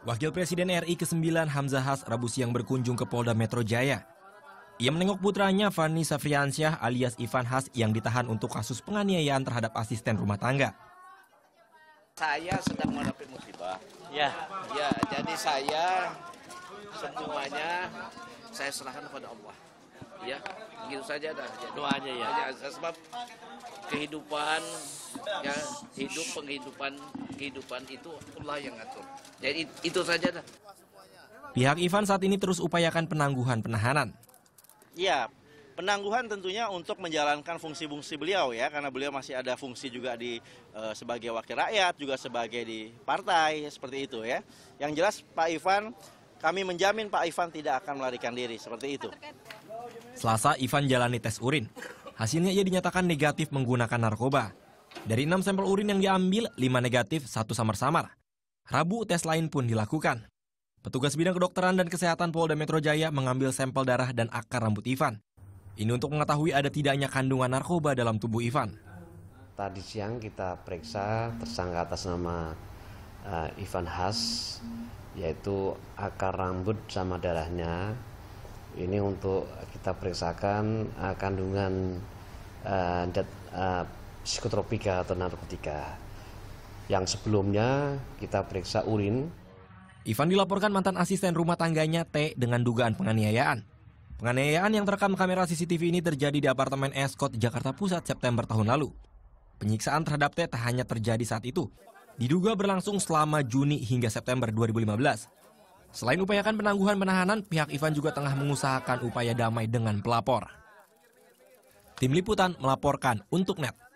Wakil Presiden RI ke-9 Hamzah Has Rabu siang berkunjung ke Polda Metro Jaya. Ia menengok putranya Fani Safriansyah alias Ivan Has yang ditahan untuk kasus penganiayaan terhadap asisten rumah tangga. Saya sedang menghadapi musibah. Ya. Ya, jadi saya semuanya saya serahkan kepada Allah ya gitu saja dah doa aja ya aja, sebab kehidupan ya hidup penghidupan kehidupan itu Allah yang ngatur jadi itu saja dah pihak Ivan saat ini terus upayakan penangguhan penahanan ya penangguhan tentunya untuk menjalankan fungsi-fungsi beliau ya karena beliau masih ada fungsi juga di e, sebagai wakil rakyat juga sebagai di partai seperti itu ya. Yang jelas Pak Ivan kami menjamin Pak Ivan tidak akan melarikan diri seperti itu. Selasa, Ivan jalani tes urin. Hasilnya ia dinyatakan negatif menggunakan narkoba. Dari enam sampel urin yang diambil, lima negatif, satu samar-samar. Rabu, tes lain pun dilakukan. Petugas bidang kedokteran dan kesehatan Polda Metro Jaya mengambil sampel darah dan akar rambut Ivan. Ini untuk mengetahui ada tidaknya kandungan narkoba dalam tubuh Ivan. Tadi siang kita periksa tersangka atas nama uh, Ivan Has, yaitu akar rambut sama darahnya ini untuk kita periksakan uh, kandungan uh, uh, psikotropika atau narkotika. Yang sebelumnya kita periksa urin. Ivan dilaporkan mantan asisten rumah tangganya T dengan dugaan penganiayaan. Penganiayaan yang terekam kamera CCTV ini terjadi di apartemen Escot Jakarta Pusat September tahun lalu. Penyiksaan terhadap T tak hanya terjadi saat itu. Diduga berlangsung selama Juni hingga September 2015. Selain upayakan penangguhan penahanan, pihak Ivan juga tengah mengusahakan upaya damai dengan pelapor. Tim Liputan melaporkan untuk NET.